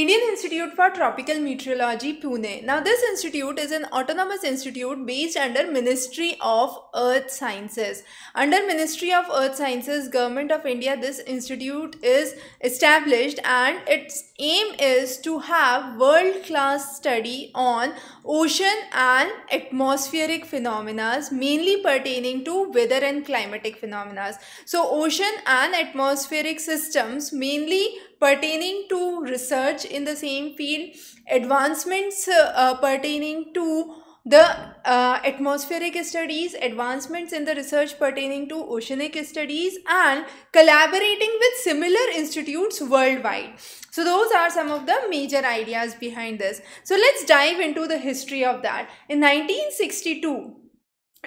Indian Institute for Tropical Meteorology, Pune. Now, this institute is an autonomous institute based under Ministry of Earth Sciences. Under Ministry of Earth Sciences, Government of India, this institute is established and its aim is to have world-class study on ocean and atmospheric phenomena, mainly pertaining to weather and climatic phenomena. So, ocean and atmospheric systems mainly pertaining to research in the same field, advancements uh, pertaining to the uh, atmospheric studies, advancements in the research pertaining to oceanic studies and collaborating with similar institutes worldwide. So those are some of the major ideas behind this. So let's dive into the history of that. In 1962,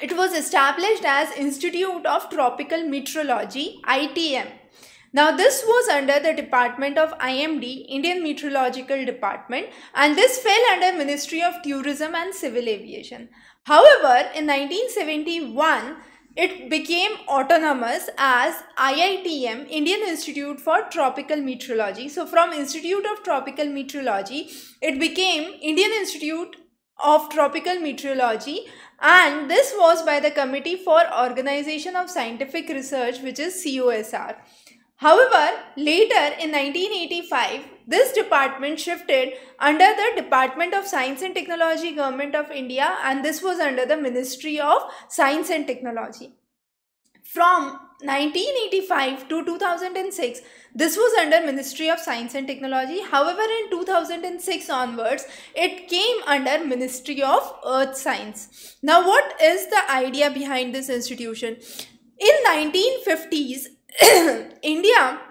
it was established as Institute of Tropical Meteorology, ITM now this was under the department of IMD, Indian Meteorological Department and this fell under Ministry of Tourism and Civil Aviation. However, in 1971, it became autonomous as IITM, Indian Institute for Tropical Meteorology. So from Institute of Tropical Meteorology, it became Indian Institute of Tropical Meteorology and this was by the Committee for Organization of Scientific Research which is COSR. However, later in 1985, this department shifted under the Department of Science and Technology Government of India and this was under the Ministry of Science and Technology. From 1985 to 2006 this was under ministry of science and technology however in 2006 onwards it came under ministry of earth science now what is the idea behind this institution in 1950s India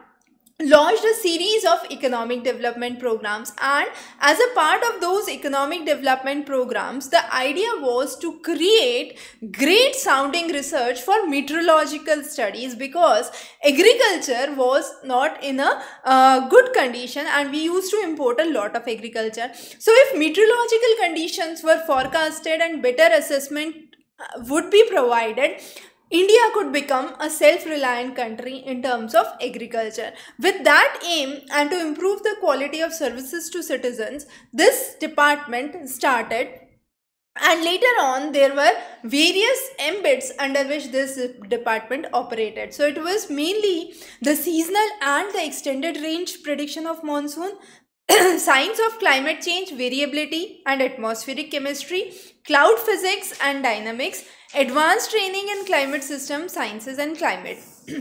launched a series of economic development programs and as a part of those economic development programs the idea was to create great sounding research for meteorological studies because agriculture was not in a uh, good condition and we used to import a lot of agriculture so if meteorological conditions were forecasted and better assessment uh, would be provided India could become a self-reliant country in terms of agriculture. With that aim and to improve the quality of services to citizens, this department started and later on there were various embeds under which this department operated so it was mainly the seasonal and the extended range prediction of monsoon science of climate change variability and atmospheric chemistry cloud physics and dynamics advanced training in climate system sciences and climate.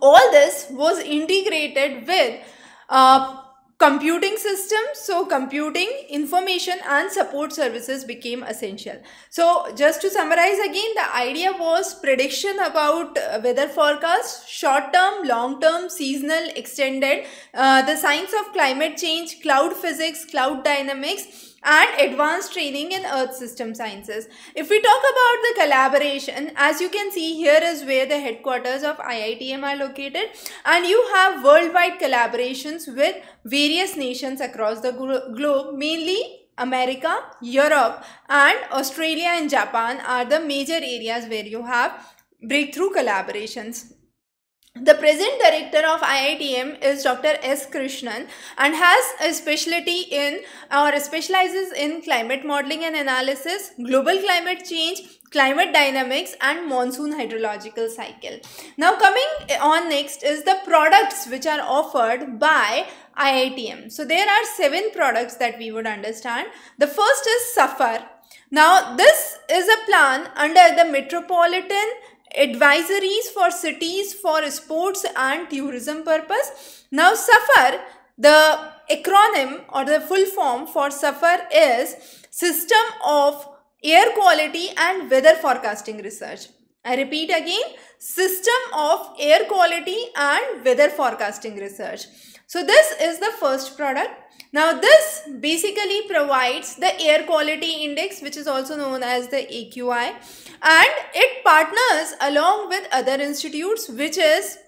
All this was integrated with uh, computing systems, so computing information and support services became essential so just to summarize again the idea was prediction about uh, weather forecast short term long term seasonal extended uh, the science of climate change cloud physics cloud dynamics and advanced training in earth system sciences. If we talk about the collaboration, as you can see here is where the headquarters of IITM are located and you have worldwide collaborations with various nations across the globe, mainly America, Europe and Australia and Japan are the major areas where you have breakthrough collaborations. The present director of IITM is Dr. S. Krishnan and has a specialty in or specializes in climate modeling and analysis, global climate change, climate dynamics and monsoon hydrological cycle. Now coming on next is the products which are offered by IITM. So there are seven products that we would understand. The first is Safar. Now this is a plan under the Metropolitan advisories for cities for sports and tourism purpose. Now SAFAR. the acronym or the full form for SAFAR is system of air quality and weather forecasting research. I repeat again, system of air quality and weather forecasting research. So this is the first product. Now this basically provides the air quality index which is also known as the AQI and it partners along with other institutes which is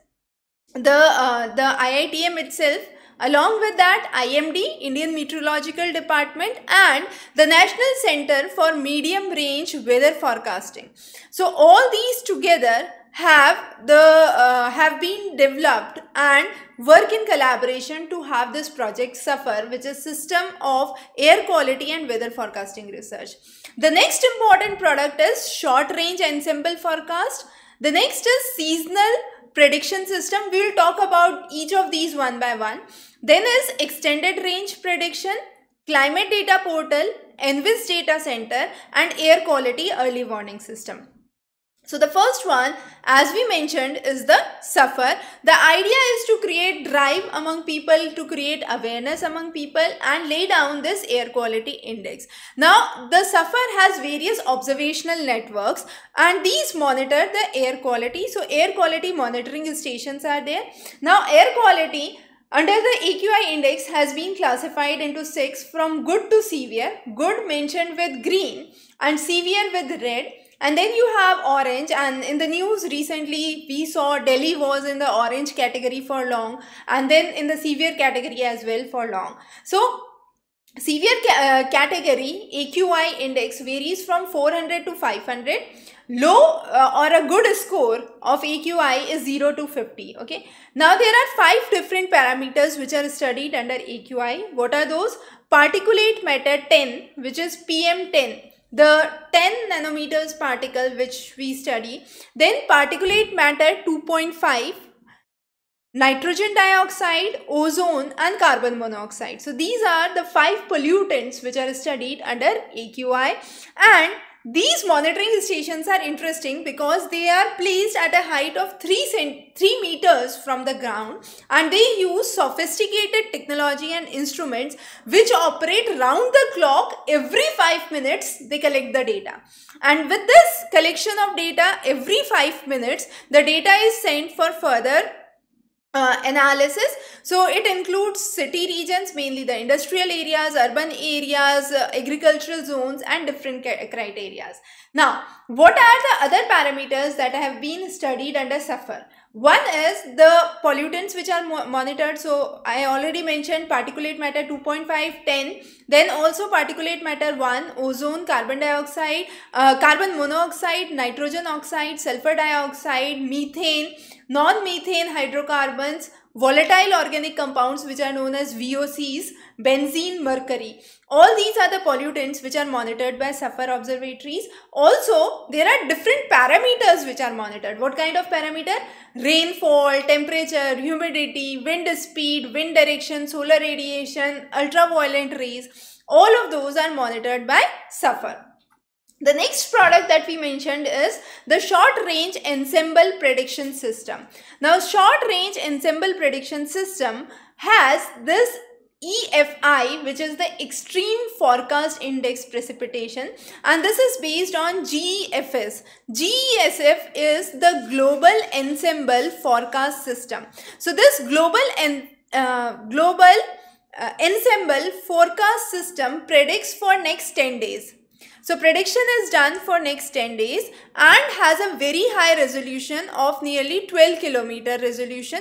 the, uh, the IITM itself along with that IMD, Indian Meteorological Department and the National Center for Medium Range Weather Forecasting. So all these together have the uh, have been developed and work in collaboration to have this project suffer which is system of air quality and weather forecasting research the next important product is short range ensemble forecast the next is seasonal prediction system we will talk about each of these one by one then is extended range prediction climate data portal envis data center and air quality early warning system so the first one, as we mentioned, is the suffer. The idea is to create drive among people, to create awareness among people and lay down this air quality index. Now, the suffer has various observational networks and these monitor the air quality. So air quality monitoring stations are there. Now, air quality under the AQI index has been classified into six from good to severe. Good mentioned with green and severe with red and then you have orange and in the news recently we saw Delhi was in the orange category for long and then in the severe category as well for long. So severe ca uh, category AQI index varies from 400 to 500 low uh, or a good score of AQI is 0 to 50 okay now there are five different parameters which are studied under AQI what are those particulate matter 10 which is PM10 the 10 nanometers particle which we study. Then particulate matter 2.5 nitrogen dioxide, ozone and carbon monoxide. So these are the five pollutants which are studied under AQI and these monitoring stations are interesting because they are placed at a height of 3, cent 3 meters from the ground and they use sophisticated technology and instruments which operate round the clock every 5 minutes they collect the data. And with this collection of data every 5 minutes the data is sent for further uh, analysis. So it includes city regions, mainly the industrial areas, urban areas, uh, agricultural zones and different criteria. Now, what are the other parameters that have been studied under SUFFER? One is the pollutants which are mo monitored. So I already mentioned particulate matter 2.5, 10. Then also particulate matter 1, ozone, carbon dioxide, uh, carbon monoxide, nitrogen oxide, sulfur dioxide, methane, non-methane hydrocarbons, volatile organic compounds which are known as VOCs, benzene, mercury. All these are the pollutants which are monitored by Sapphire observatories. Also, there are different parameters which are monitored. What kind of parameter? Rainfall, temperature, humidity, wind speed, wind direction, solar radiation, ultraviolet rays. All of those are monitored by Sapphire. The next product that we mentioned is the short range ensemble prediction system. Now short range ensemble prediction system has this EFI which is the extreme forecast index precipitation and this is based on GEFS. GESF is the global ensemble forecast system. So this global and uh, global uh, ensemble forecast system predicts for next 10 days. So prediction is done for next 10 days and has a very high resolution of nearly 12 kilometer resolution.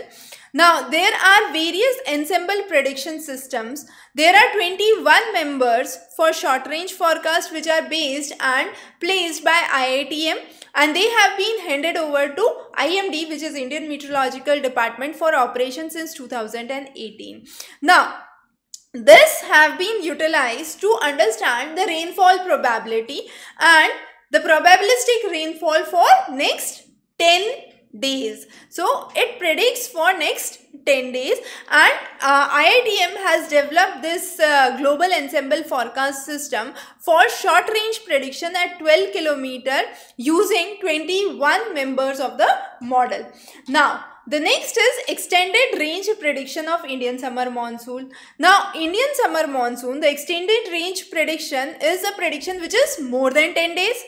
Now there are various ensemble prediction systems. There are 21 members for short range forecast which are based and placed by IITM and they have been handed over to IMD which is Indian Meteorological Department for operation since 2018. Now this have been utilized to understand the rainfall probability and the probabilistic rainfall for next 10 days. So it predicts for next 10 days and uh, IITM has developed this uh, global ensemble forecast system for short range prediction at 12 kilometer using 21 members of the model. Now the next is extended range prediction of Indian summer monsoon. Now, Indian summer monsoon, the extended range prediction is a prediction which is more than 10 days.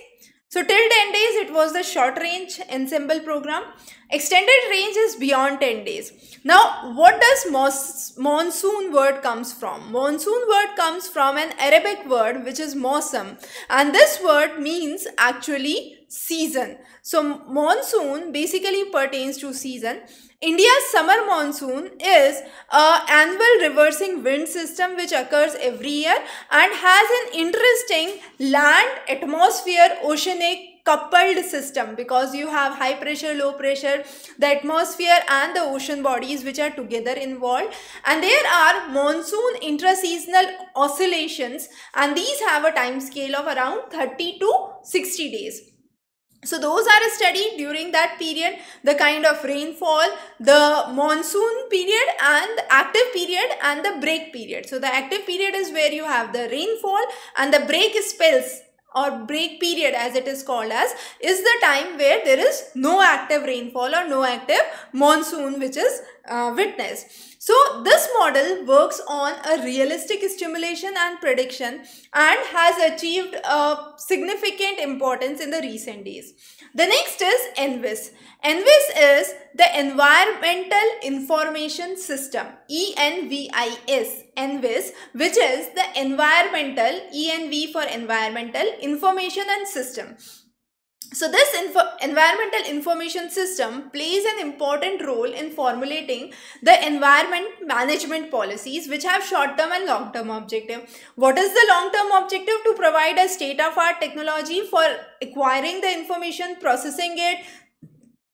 So, till 10 days, it was the short range ensemble program. Extended range is beyond 10 days. Now, what does monsoon word comes from? Monsoon word comes from an Arabic word which is mosam. And this word means actually season. So monsoon basically pertains to season. India's summer monsoon is a annual reversing wind system which occurs every year and has an interesting land, atmosphere, oceanic coupled system because you have high pressure low pressure the atmosphere and the ocean bodies which are together involved and there are monsoon intra-seasonal oscillations and these have a time scale of around 30 to 60 days so those are studied during that period, the kind of rainfall, the monsoon period and active period and the break period. So the active period is where you have the rainfall and the break spells or break period as it is called as is the time where there is no active rainfall or no active monsoon which is uh, witness. So this model works on a realistic stimulation and prediction and has achieved a significant importance in the recent days. The next is ENVIS. ENVIS is the Environmental Information System, ENVIS, ENVIS, which is the environmental, ENV for environmental information and system. So this info environmental information system plays an important role in formulating the environment management policies which have short-term and long-term objective. What is the long-term objective? To provide a state-of-art technology for acquiring the information, processing it,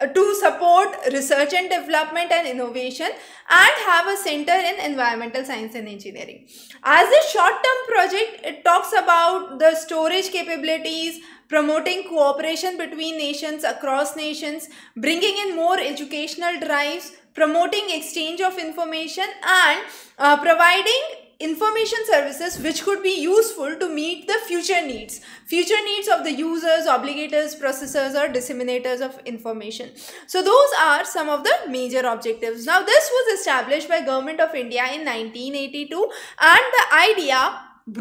uh, to support research and development and innovation and have a center in environmental science and engineering. As a short-term project, it talks about the storage capabilities, promoting cooperation between nations, across nations, bringing in more educational drives, promoting exchange of information and uh, providing information services which could be useful to meet the future needs future needs of the users obligators processors or disseminators of information so those are some of the major objectives now this was established by government of india in 1982 and the idea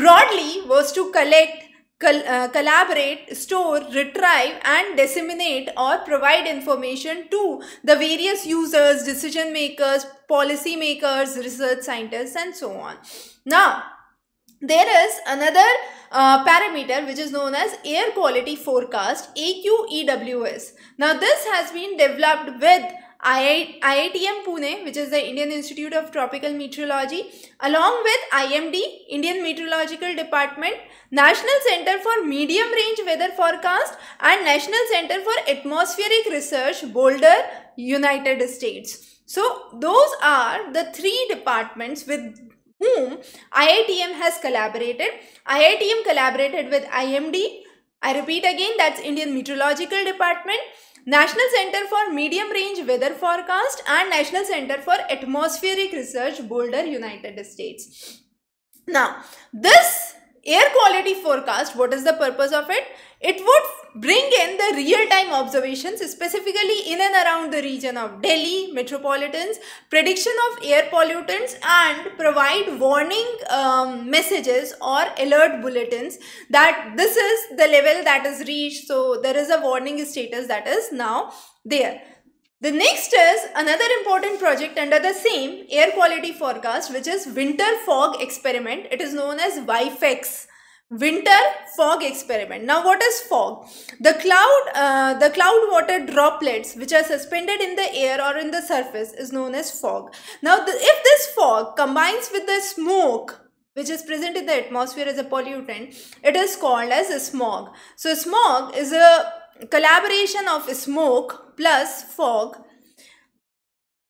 broadly was to collect Col uh, collaborate, store, retrieve and disseminate or provide information to the various users, decision makers, policy makers, research scientists and so on. Now, there is another uh, parameter which is known as air quality forecast AQEWS. Now this has been developed with IITM Pune, which is the Indian Institute of Tropical Meteorology, along with IMD, Indian Meteorological Department, National Center for Medium Range Weather Forecast, and National Center for Atmospheric Research, Boulder, United States. So those are the three departments with whom IITM has collaborated. IITM collaborated with IMD. I repeat again, that's Indian Meteorological Department, National Center for Medium Range Weather Forecast and National Center for Atmospheric Research, Boulder, United States. Now, this air quality forecast, what is the purpose of it? It would bring in the real-time observations specifically in and around the region of Delhi, metropolitans, prediction of air pollutants and provide warning um, messages or alert bulletins that this is the level that is reached. So there is a warning status that is now there. The next is another important project under the same air quality forecast which is winter fog experiment. It is known as WIFEX winter fog experiment now what is fog the cloud uh, the cloud water droplets which are suspended in the air or in the surface is known as fog now the, if this fog combines with the smoke which is present in the atmosphere as a pollutant it is called as smog so smog is a collaboration of smoke plus fog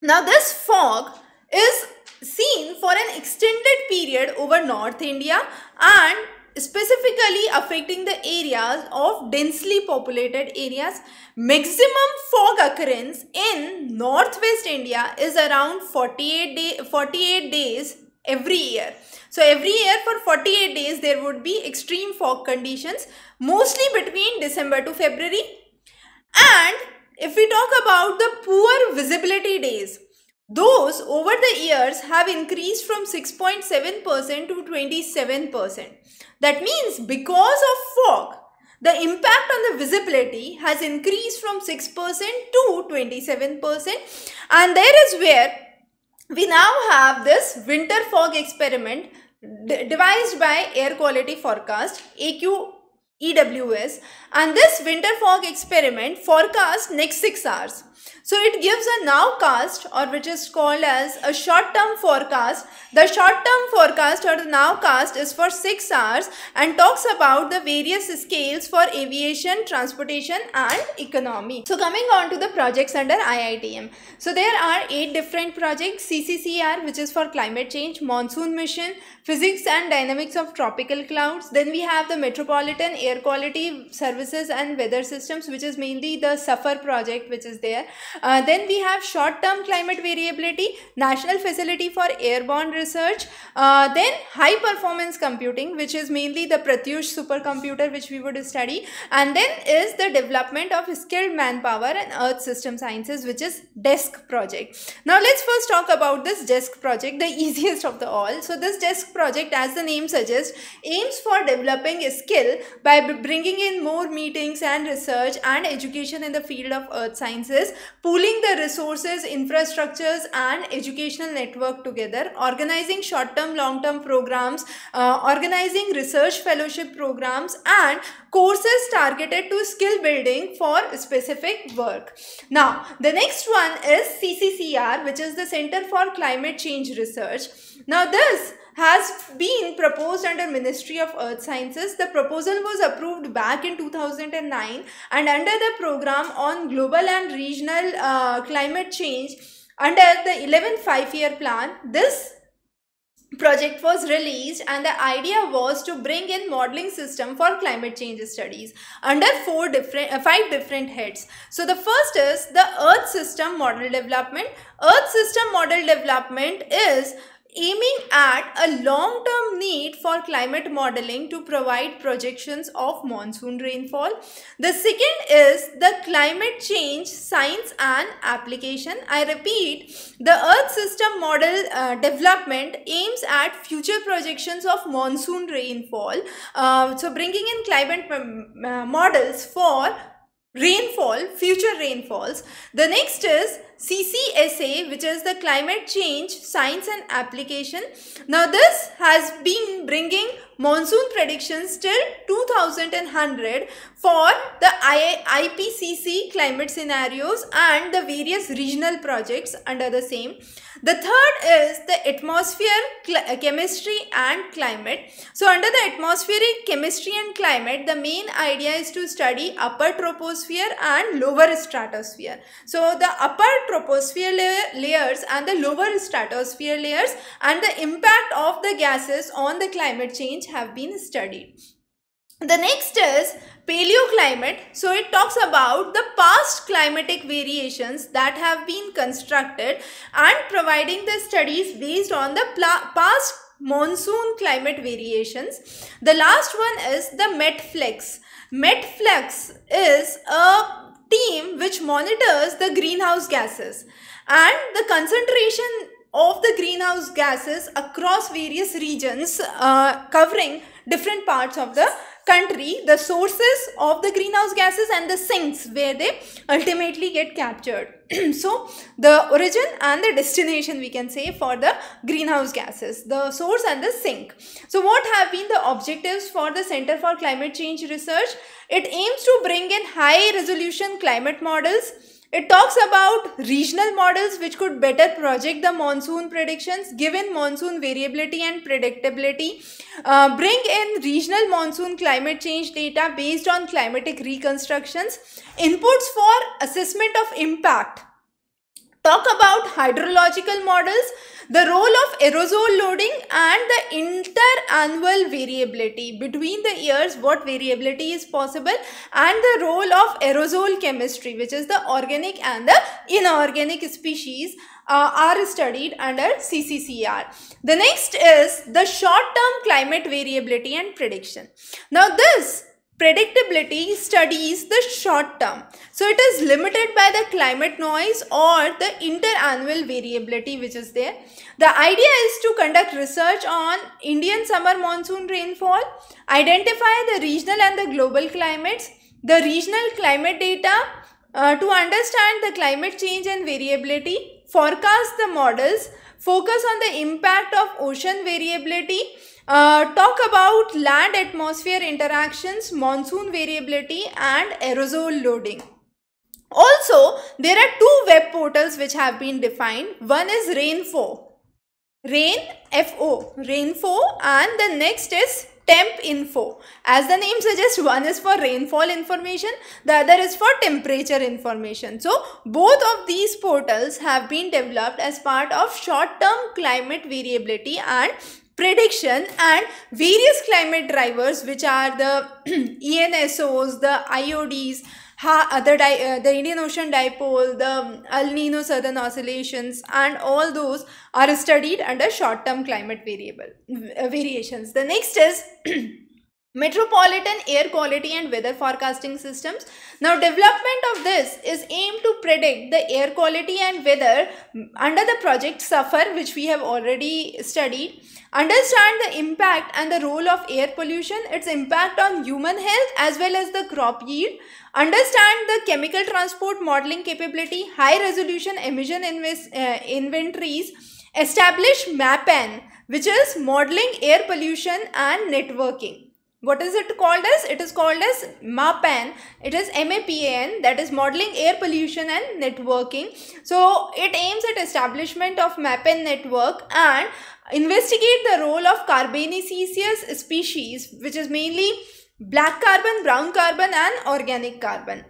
now this fog is seen for an extended period over north india and specifically affecting the areas of densely populated areas. Maximum fog occurrence in northwest India is around 48, day, 48 days every year. So every year for 48 days there would be extreme fog conditions mostly between December to February. And if we talk about the poor visibility days, those over the years have increased from 6.7% to 27%. That means because of fog, the impact on the visibility has increased from 6% to 27% and there is where we now have this winter fog experiment devised by Air Quality Forecast AQ EWS and this winter fog experiment forecast next 6 hours. So it gives a nowcast or which is called as a short term forecast. The short term forecast or the nowcast is for 6 hours and talks about the various scales for aviation, transportation and economy. So coming on to the projects under IITM. So there are 8 different projects CCCR which is for climate change, monsoon mission, physics and dynamics of tropical clouds. Then we have the metropolitan air quality services and weather systems which is mainly the suffer project which is there uh, then we have short-term climate variability, National Facility for Airborne Research, uh, then high-performance computing, which is mainly the Pratyush supercomputer, which we would study, and then is the development of skilled manpower and Earth System Sciences, which is DESK project. Now let's first talk about this DESK project, the easiest of the all. So this DESK project, as the name suggests, aims for developing a skill by bringing in more meetings and research and education in the field of earth sciences pooling the resources, infrastructures and educational network together, organizing short-term, long-term programs, uh, organizing research fellowship programs and courses targeted to skill building for specific work. Now, the next one is CCCR, which is the Center for Climate Change Research. Now this has been proposed under Ministry of Earth Sciences. The proposal was approved back in 2009 and under the program on global and regional uh, climate change under the 11 five-year plan, this project was released and the idea was to bring in modeling system for climate change studies under four different uh, five different heads so the first is the earth system model development earth system model development is aiming at a long-term need for climate modeling to provide projections of monsoon rainfall. The second is the climate change science and application. I repeat, the earth system model uh, development aims at future projections of monsoon rainfall. Uh, so bringing in climate um, uh, models for rainfall, future rainfalls. The next is CCSA which is the climate change science and application. Now this has been bringing monsoon predictions till 2100 for the IPCC climate scenarios and the various regional projects under the same. The third is the atmosphere, uh, chemistry and climate. So under the atmospheric chemistry and climate, the main idea is to study upper troposphere and lower stratosphere. So the upper troposphere la layers and the lower stratosphere layers and the impact of the gases on the climate change have been studied. The next is paleoclimate. So it talks about the past climatic variations that have been constructed and providing the studies based on the past monsoon climate variations. The last one is the METFLEX. METFLEX is a team which monitors the greenhouse gases and the concentration of the greenhouse gases across various regions uh, covering different parts of the country, the sources of the greenhouse gases and the sinks where they ultimately get captured. so the origin and the destination we can say for the greenhouse gases the source and the sink so what have been the objectives for the center for climate change research it aims to bring in high resolution climate models it talks about regional models which could better project the monsoon predictions given monsoon variability and predictability. Uh, bring in regional monsoon climate change data based on climatic reconstructions. Inputs for assessment of impact talk about hydrological models, the role of aerosol loading and the interannual variability between the years, what variability is possible and the role of aerosol chemistry which is the organic and the inorganic species uh, are studied under CCCR. The next is the short-term climate variability and prediction. Now this predictability studies the short term. So it is limited by the climate noise or the interannual variability which is there. The idea is to conduct research on Indian summer monsoon rainfall, identify the regional and the global climates, the regional climate data uh, to understand the climate change and variability, forecast the models, focus on the impact of ocean variability uh, talk about land atmosphere interactions, monsoon variability and aerosol loading. Also, there are two web portals which have been defined. One is Rainfo, Rain FO, Rainfo and the next is temp info. As the name suggests, one is for rainfall information, the other is for temperature information. So, both of these portals have been developed as part of short-term climate variability and prediction and various climate drivers which are the ENSOs, the IODs, ha, uh, the, uh, the Indian Ocean Dipole, the um, El Nino Southern Oscillations and all those are studied under short-term climate variable uh, variations. The next is Metropolitan Air Quality and Weather Forecasting Systems. Now development of this is aimed to predict the air quality and weather under the project SUFFER which we have already studied. Understand the impact and the role of air pollution, its impact on human health as well as the crop yield. Understand the chemical transport modeling capability, high resolution emission uh, inventories. Establish MAPEN, which is modeling air pollution and networking what is it called as it is called as mapan it is mapan that is modeling air pollution and networking so it aims at establishment of mapan network and investigate the role of carbonaceous species which is mainly black carbon brown carbon and organic carbon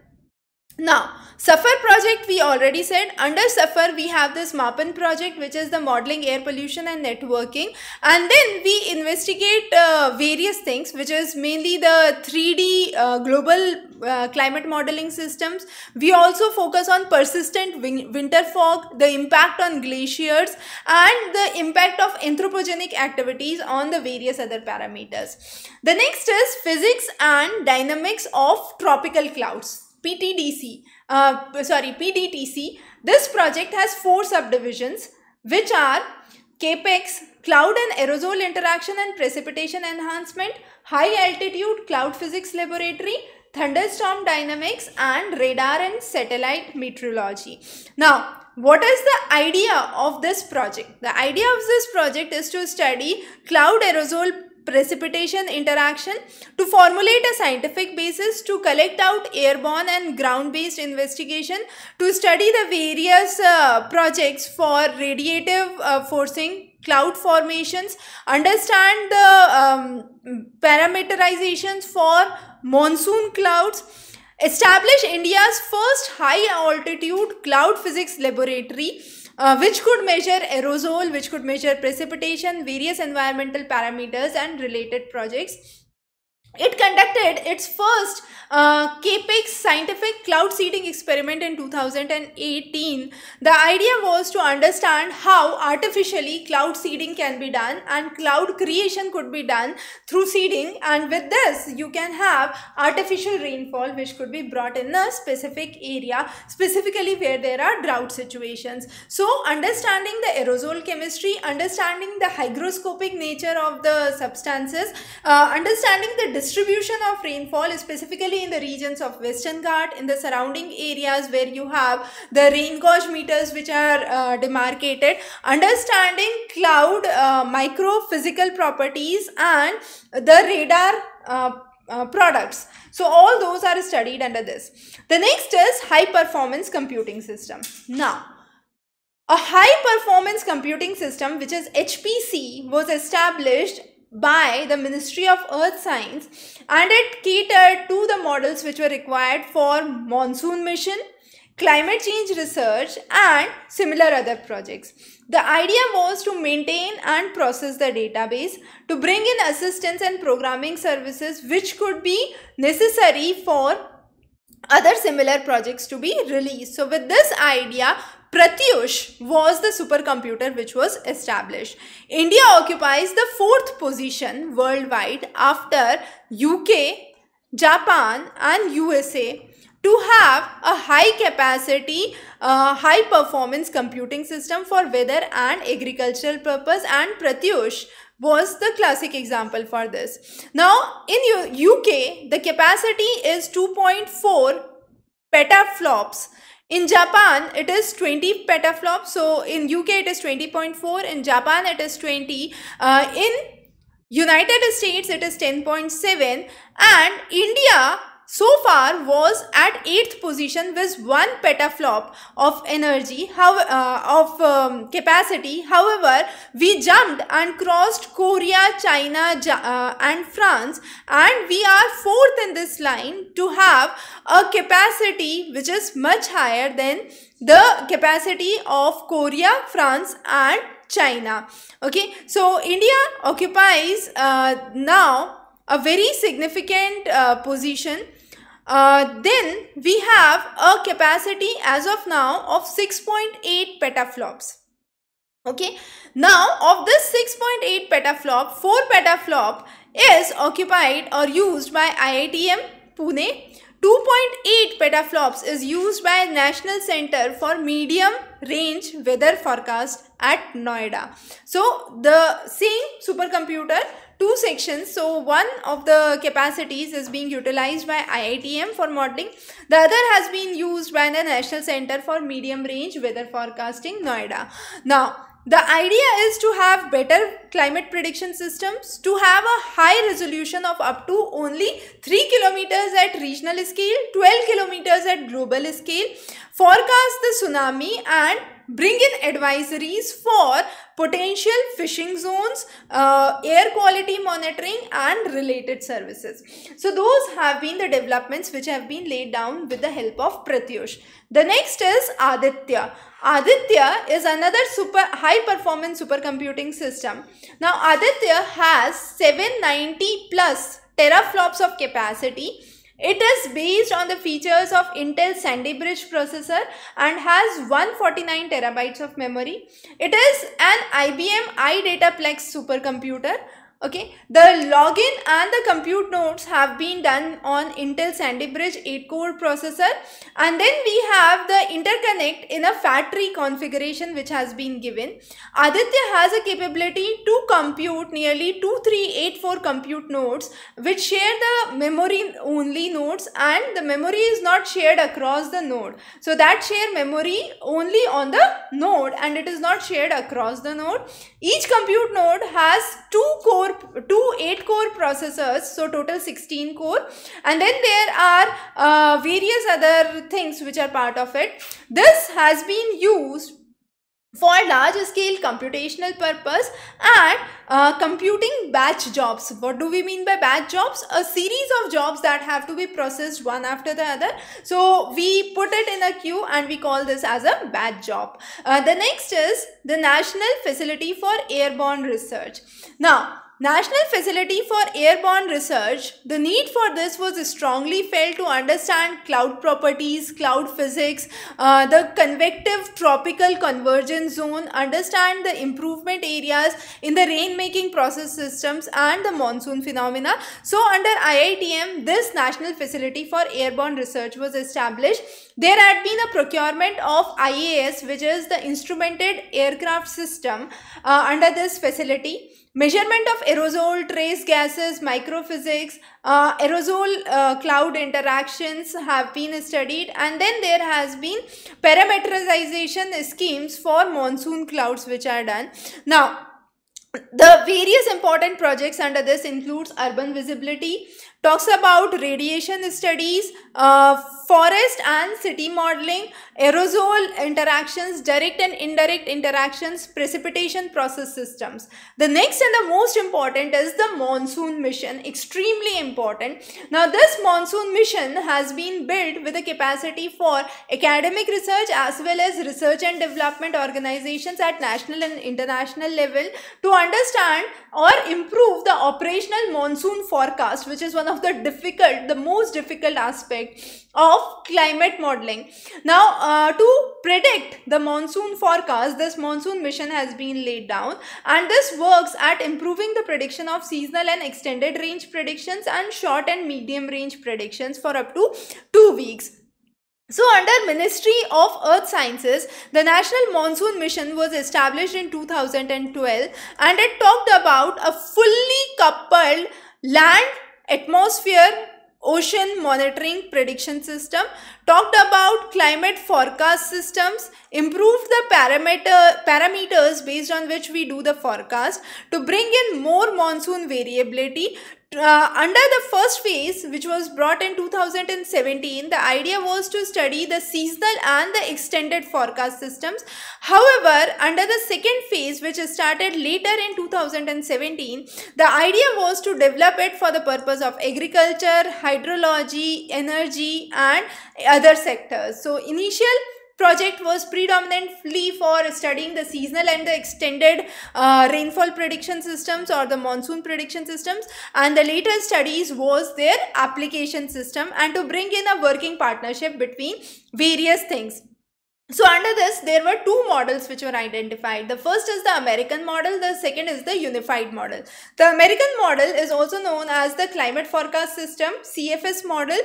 now, Suffer project we already said. Under Suffer we have this Mapan project which is the modeling air pollution and networking and then we investigate uh, various things which is mainly the 3D uh, global uh, climate modeling systems. We also focus on persistent win winter fog, the impact on glaciers and the impact of anthropogenic activities on the various other parameters. The next is physics and dynamics of tropical clouds PTDC, uh, sorry, PDTC. This project has four subdivisions which are CAPEX, cloud and aerosol interaction and precipitation enhancement, high altitude cloud physics laboratory, thunderstorm dynamics and radar and satellite meteorology. Now, what is the idea of this project? The idea of this project is to study cloud aerosol precipitation interaction to formulate a scientific basis to collect out airborne and ground-based investigation to study the various uh, projects for radiative uh, forcing cloud formations understand the um, parameterizations for monsoon clouds establish India's first high altitude cloud physics laboratory uh, which could measure aerosol, which could measure precipitation, various environmental parameters and related projects. It conducted its first uh, CAPEX scientific cloud seeding experiment in 2018. The idea was to understand how artificially cloud seeding can be done and cloud creation could be done through seeding and with this you can have artificial rainfall which could be brought in a specific area specifically where there are drought situations. So understanding the aerosol chemistry, understanding the hygroscopic nature of the substances, uh, understanding the distribution of rainfall specifically in the regions of Western Ghat, in the surrounding areas where you have the rain gauge meters which are uh, demarcated, understanding cloud uh, microphysical properties and the radar uh, uh, products. So all those are studied under this. The next is high performance computing system. Now, a high performance computing system which is HPC was established by the Ministry of Earth Science and it catered to the models which were required for monsoon mission, climate change research and similar other projects. The idea was to maintain and process the database, to bring in assistance and programming services which could be necessary for other similar projects to be released. So with this idea, Pratyush was the supercomputer which was established. India occupies the fourth position worldwide after UK, Japan and USA to have a high capacity uh, high performance computing system for weather and agricultural purpose and pratyush was the classic example for this now in uk the capacity is 2.4 petaflops in Japan, it is 20 petaflops. So in UK, it is 20.4. In Japan, it is 20. Uh, in United States, it is 10.7. And India, so far was at 8th position with 1 petaflop of energy how, uh, of um, capacity however we jumped and crossed Korea China uh, and France and we are fourth in this line to have a capacity which is much higher than the capacity of Korea France and China okay so India occupies uh, now a very significant uh, position uh, then we have a capacity as of now of 6.8 petaflops. Okay. Now of this 6.8 petaflop, 4 petaflop is occupied or used by IITM Pune. 2.8 petaflops is used by National Center for Medium Range Weather Forecast at Noida. So the same supercomputer two sections. So one of the capacities is being utilized by IITM for modeling. The other has been used by the National Center for Medium Range Weather Forecasting, Noida. Now, the idea is to have better climate prediction systems, to have a high resolution of up to only 3 kilometers at regional scale, 12 kilometers at global scale, forecast the tsunami and bring in advisories for potential fishing zones, uh, air quality monitoring and related services. So those have been the developments which have been laid down with the help of Pratyush. The next is Aditya. Aditya is another super high performance supercomputing system. Now Aditya has 790 plus teraflops of capacity it is based on the features of Intel Sandy Bridge processor and has 149 terabytes of memory. It is an IBM iDataplex supercomputer Okay, the login and the compute nodes have been done on Intel Sandy Bridge 8 core processor and then we have the interconnect in a fat tree configuration which has been given. Aditya has a capability to compute nearly 2384 compute nodes which share the memory only nodes and the memory is not shared across the node. So that share memory only on the node and it is not shared across the node. Each compute node has two core core two eight core processors so total 16 core and then there are uh, various other things which are part of it this has been used for large scale computational purpose and uh, computing batch jobs. What do we mean by batch jobs? A series of jobs that have to be processed one after the other. So we put it in a queue and we call this as a batch job. Uh, the next is the National Facility for Airborne Research. Now, National Facility for Airborne Research, the need for this was strongly felt to understand cloud properties, cloud physics, uh, the convective tropical convergence zone, understand the improvement areas in the rain making process systems and the monsoon phenomena. So under IITM, this National Facility for Airborne Research was established there had been a procurement of IAS which is the instrumented aircraft system uh, under this facility. Measurement of aerosol, trace gases, microphysics, uh, aerosol uh, cloud interactions have been studied and then there has been parameterization schemes for monsoon clouds which are done. Now, the various important projects under this includes urban visibility, talks about radiation studies, uh, forest and city modeling, aerosol interactions, direct and indirect interactions, precipitation process systems. The next and the most important is the monsoon mission, extremely important. Now this monsoon mission has been built with a capacity for academic research as well as research and development organizations at national and international level to understand or improve the operational monsoon forecast which is one of the difficult, the most difficult aspect of climate modeling. Now, uh, to predict the monsoon forecast, this monsoon mission has been laid down and this works at improving the prediction of seasonal and extended range predictions and short and medium range predictions for up to two weeks. So under Ministry of Earth Sciences, the National Monsoon Mission was established in 2012 and it talked about a fully coupled land atmosphere ocean monitoring prediction system, talked about climate forecast systems, improved the parameter, parameters based on which we do the forecast to bring in more monsoon variability, uh, under the first phase, which was brought in 2017, the idea was to study the seasonal and the extended forecast systems. However, under the second phase, which started later in 2017, the idea was to develop it for the purpose of agriculture, hydrology, energy, and other sectors. So, initial project was predominantly for studying the seasonal and the extended uh, rainfall prediction systems or the monsoon prediction systems and the later studies was their application system and to bring in a working partnership between various things. So under this, there were two models which were identified. The first is the American model. The second is the unified model. The American model is also known as the climate forecast system, CFS model,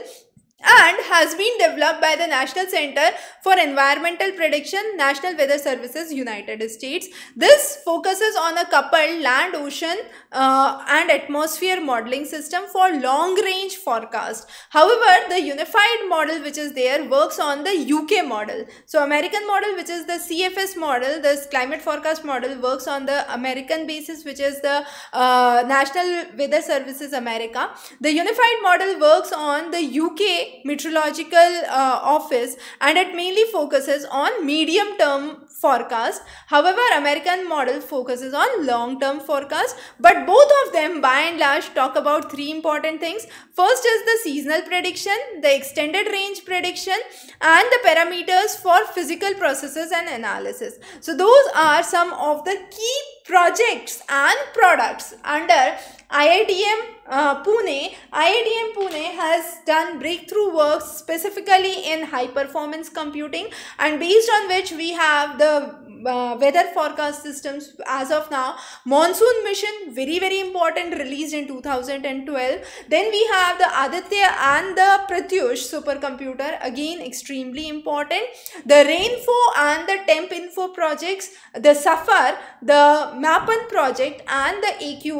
and has been developed by the National Center for Environmental Prediction, National Weather Services, United States. This focuses on a coupled land, ocean uh, and atmosphere modeling system for long-range forecast. However, the unified model which is there works on the UK model. So American model which is the CFS model, this climate forecast model works on the American basis which is the uh, National Weather Services America. The unified model works on the UK Meteorological uh, Office and it mainly focuses on medium term forecast. However, American model focuses on long term forecast but both of them by and large talk about three important things. First is the seasonal prediction, the extended range prediction and the parameters for physical processes and analysis. So those are some of the key projects and products under IIDM uh, Pune. IIDM Pune has done breakthrough works specifically in high performance computing and based on which we have the uh, weather forecast systems as of now monsoon mission very very important released in 2012 then we have the aditya and the pratyush supercomputer again extremely important the rainfo and the temp info projects the safar the mapan project and the aqi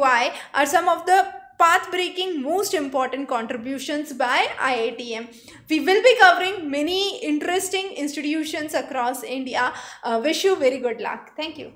are some of the path breaking most important contributions by iatm we will be covering many interesting institutions across India. Uh, wish you very good luck. Thank you.